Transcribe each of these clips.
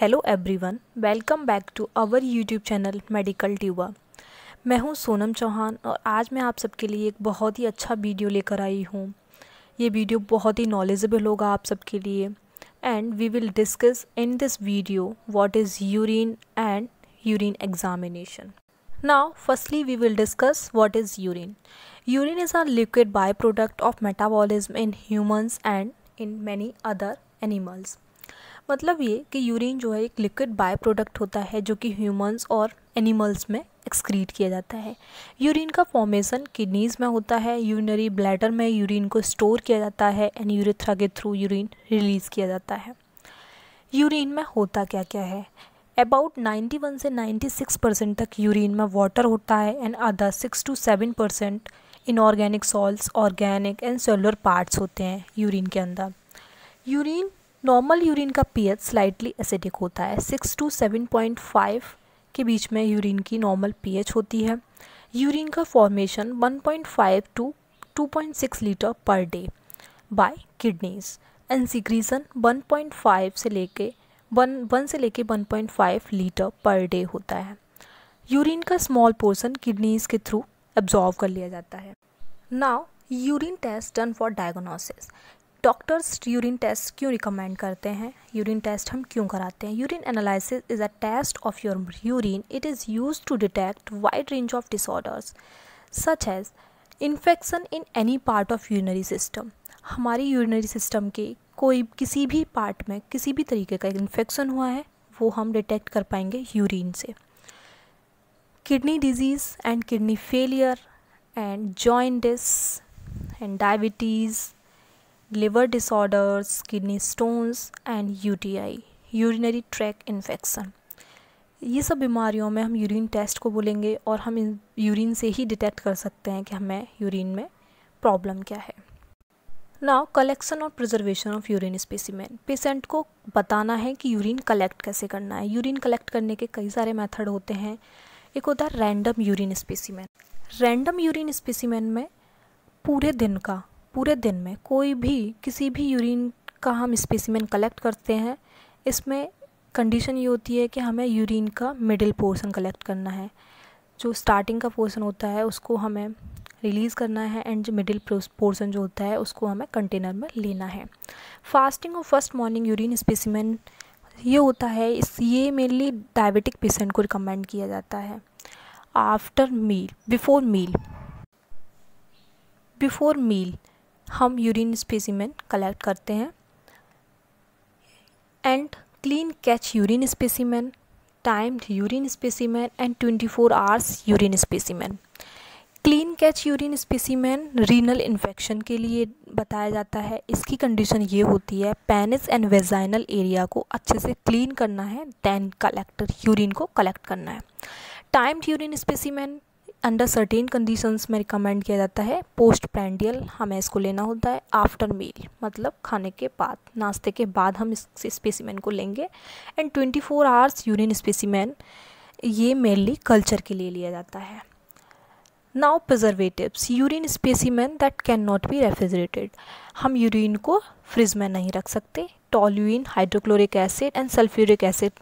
hello everyone welcome back to our YouTube channel medical tuba मैं हूं सोनम चौहान और आज मैं आप सबके लिए एक बहुत ही अच्छा वीडियो लेकर आई हूं ये वीडियो बहुत ही नॉलेजेबल होगा आप सबके लिए and we will discuss in this video what is urine and urine examination now firstly we will discuss what is urine urine is uh liquid by product of metabolism in humans and in many other animals मतलब ये कि urine जो है एक liquid by product होता है जो कि ह्यूमंस और एनिमल्स में एक्सक्रीट किया जाता है यूरिन का फॉर्मेशन किडनीज में होता है यूरिनरी ब्लैडर में यूरिन को स्टोर किया जाता है एंड यूरेथ्रा के थ्रू यूरिन रिलीज़ किया जाता है यूरिन में होता क्या क्या है अबाउट 91 से 96 परसेंट तक यूरिन में वाटर होता है and other 6 to 7 percent inorganic salt organic and cellular parts होते हैं यूरिन के अंदर यूरिन नॉर्मल यूरिन का पीएच स्लाइटली एसिडिक होता है six to seven point five के बीच में यूरिन की नॉर्मल पीएच होती है यूरिन का formation one point five to two point six litre per day by kidneys and secretion five से लेके वन वन से लेके फाइव लीटर पर डे होता है यूरिन का स्मॉल पोर्सन किडनीज के थ्रू एब्जॉर्व कर लिया जाता है now urine test done for diagnosis doctors urine test क्यों रिकमेंड करते हैं यूरिन टेस्ट हम क्यों कराते हैं urine analysis is a test of your urine it is use to detect wide range of disorders such as infection in any part of urinary system हमारी urinary system के कोई किसी भी पार्ट में किसी भी तरीके का इन्फेक्शन हुआ है वो हम डिटेक्ट कर पाएंगे यूरिन से kidney disease and kidney failure and jaundice and diabetes liver disorders kidney stones and U T I urinary tract infection ये सब बीमारियों में हम यूरिन टेस्ट को बोलेंगे और हम यूरिन से ही डिटेक्ट कर सकते हैं कि हमें यूरिन में प्रॉब्लम क्या है नाउ कलेक्शन और preservation of urine specimen patient को बताना है कि यूरिन कलेक्ट कैसे करना है यूरिन कलेक्ट करने के कई सारे मेथड होते हैं एक होता है random urine specimen random urine specimen में पूरे दिन का पूरे दिन में कोई भी किसी भी यूरिन का हम स्पेसिमेन कलेक्ट करते हैं इसमें कंडीशन ये होती है कि हमें यूरिन का मिडिल पोर्शन कलेक्ट करना है जो स्टार्टिंग का पोर्शन होता है उसको हमें रिलीज़ करना है एंड जो मिडिल पोर्शन जो होता है उसको हमें कंटेनर में लेना है फास्टिंग और फर्स्ट मॉर्निंग यूरिन स्पेसिमेन ये होता है इस ये मेनली डायबिटिक पेशेंट को रिकमेंड किया जाता है after meal before meal before meal हम यूरिन स्पेसिमेन कलेक्ट करते हैं and clean catch urine specimen timed urine specimen and 24 hours urine specimen clean catch urine specimen renal infection के लिए बताया जाता है इसकी कंडीशन ये होती है पेनिस एंड वेजाइनल एरिया को अच्छे से क्लीन करना है देन कलेक्टर यूरिन को कलेक्ट करना है timed urine specimen under certain conditions में रिकमेंड किया जाता है पोस्ट पैंडियल हमें इसको लेना होता है आफ्टर मील मतलब खाने के बाद नाश्ते के बाद हम इस स्पेसीमैन को लेंगे and twenty four hours urine specimen ये मेनली कल्चर के लिए लिया जाता है now preservatives urine specimen that can not be refrigerated हम यूरिन को फ्रिज में नहीं रख सकते toluene hydrochloric acid and sulphuric acid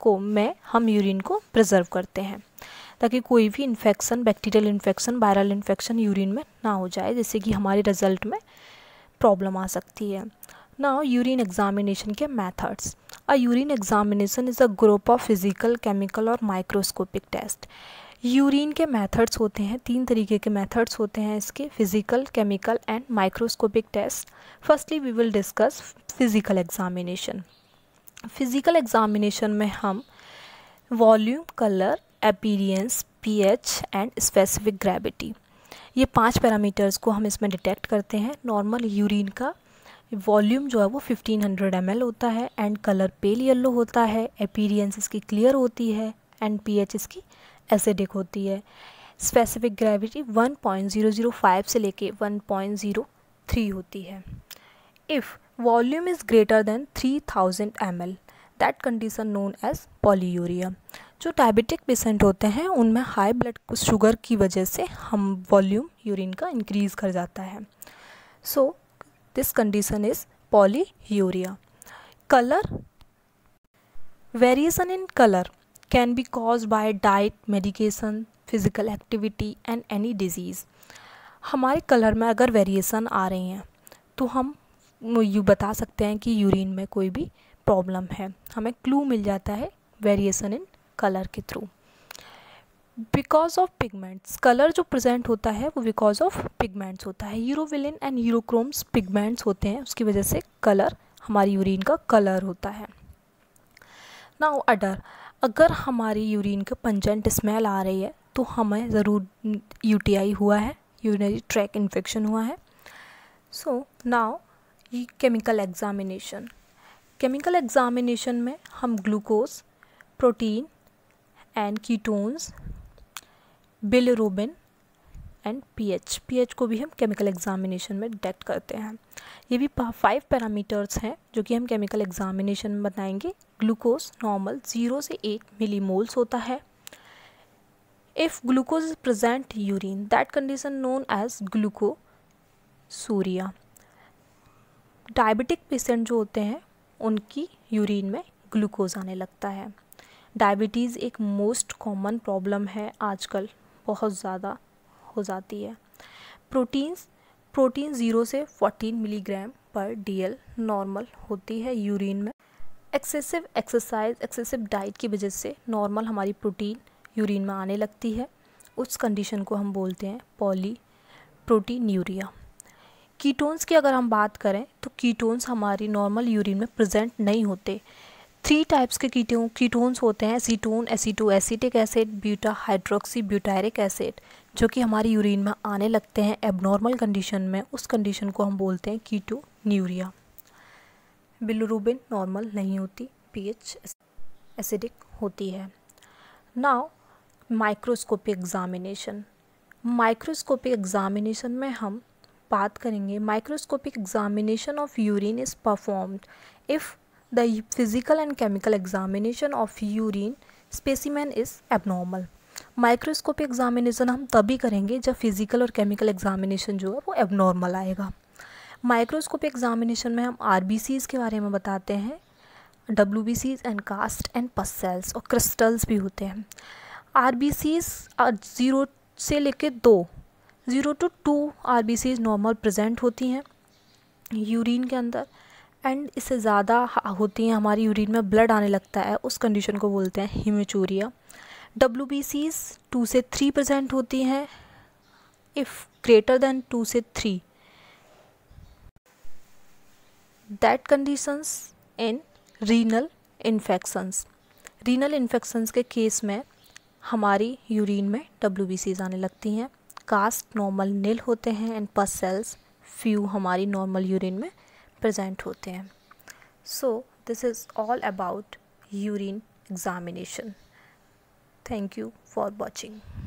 को में हम यूरिन को प्रिजर्व करते हैं ताकि कोई भी infection bacterial infection viral infection urine में ना हो जाए जिससे कि हमारे रिजल्ट में प्रॉब्लम आ सकती है now यूरिन एग्जामिनेशन के methods a urine examination is a group of physical chemical और माइक्रोस्कोपिक टेस्ट यूरिन के मेथड्स होते हैं तीन तरीके के मेथड्स होते हैं इसके physical chemical and microscopic test firstly we will discuss physical examination physical examination में हम volume colour P pH and specific gravity ये पांच पैरामीटर्स को हम इसमें डिटेक्ट करते हैं नॉर्मल यूरिन का वॉल्यूम जो है वो 1500 हंड्रेड होता है एंड कलर पेल येलो होता है एपीरियंस इसकी क्लियर होती है एंड पीएच इसकी एसिडिक होती है स्पेसिफिक ग्रेविटी 1.005 से लेके 1.03 होती है if volume is greater than 3000 thousand M L that condition known as polyuria जो डायबिटिक पेशेंट होते हैं उनमें हाई ब्लड शुगर की वजह से हम वॉल्यूम यूरिन का इंक्रीज़ कर जाता है so this condition is polyuria colour variation in colour can be cause by diet medication physical activity and any disease हमारे कलर में अगर वेरिएशन आ रही हैं तो हम यू बता सकते हैं कि यूरिन में कोई भी प्रॉब्लम है हमें क्लू मिल जाता है वेरिएशन इन कलर के through because of pigments colour जो प्रेजेंट होता है वो बिकॉज ऑफ पिगमेंट्स होता है यूरोविलिन एंड यूरोक्रोम्स पिगमेंट्स होते हैं उसकी वजह से कलर हमारी यूरिन का कलर होता है ना अडर अगर हमारी यूरिन का पंजेंट स्मेल आ रही है तो हमें ज़रूर यूटीआई हुआ है यूरिनरी ट्रैक इन्फेक्शन हुआ है so now chemical examination chemical examination में हम glucose protein and ketones bilirubin and pH pH को भी हम केमिकल एग्जामिनेशन में डिटेक्ट करते हैं ये भी फाइव पैरामीटर्स हैं जो कि हम केमिकल एग्जामिनेशन में बताएंगे ग्लूकोज नॉर्मल ज़ीरो से एट मिलीमोल्स होता है if glucose is present urine that condition known as glucosuria diabetic patient जो होते हैं उनकी यूरिन में ग्लूकोज आने लगता है डायबिटीज़ एक मोस्ट कॉमन प्रॉब्लम है आजकल बहुत ज़्यादा हो जाती है प्रोटीन्स प्रोटीन ज़ीरो से fourteen milligram per DL normal होती है यूरिन में एक्सेसिव एक्सरसाइज एक्सेसिव डाइट की वजह से नॉर्मल हमारी प्रोटीन यूरिन में आने लगती है उस कंडीशन को हम बोलते हैं पॉली प्रोटीन यूरिया कीटोन्स की अगर हम बात करें तो कीटोन्स हमारी नॉर्मल यूरिन में प्रेजेंट नहीं होते थ्री टाइप्स के कीटोन्स होते हैं acetone aceto acetic acid beta hydroxy butyric acid जो कि हमारी यूरिन में आने लगते हैं एबनॉर्मल कंडीशन में उस कंडीशन को हम बोलते हैं कीटो न्यूरिया बिलोरूबिन नॉर्मल नहीं होती पीएच एसिडिक होती है now microscopic examination microscopic examination में हम बात करेंगे microscopic examination of urine is performed if the physical and chemical examination of urine specimen is abnormal microscopy examination हम तभी करेंगे जब फिज़िकल और केमिकल एग्जामिनेशन जो है वो एबनॉर्मल आएगा माइक्रोस्कोपी एग्जामिनेशन में हम आर के बारे में बताते हैं W B Cs and cast and pus cells और क्रिस्टल्स भी होते हैं आर बी सीज ज़ीरो से लेके दो zero to two R B Cs normal present होती हैं यूरिन के अंदर एंड इससे ज़्यादा होती हैं हमारी यूरिन में ब्लड आने लगता है उस कंडीशन को बोलते हैं hematuria W B Cs two से थ्री परसेंट होती हैं इफ़ ग्रेटर देन टू से three that conditions in renal infections renal infections के केस में हमारी यूरिन में डब्ल्यू बी सीज आने लगती हैं कास्ट नॉर्मल नील होते हैं एंड पस सेल्स फ्यू हमारी नॉर्मल यूरिन में प्रेजेंट होते हैं so this is all about urine examination thank you for watching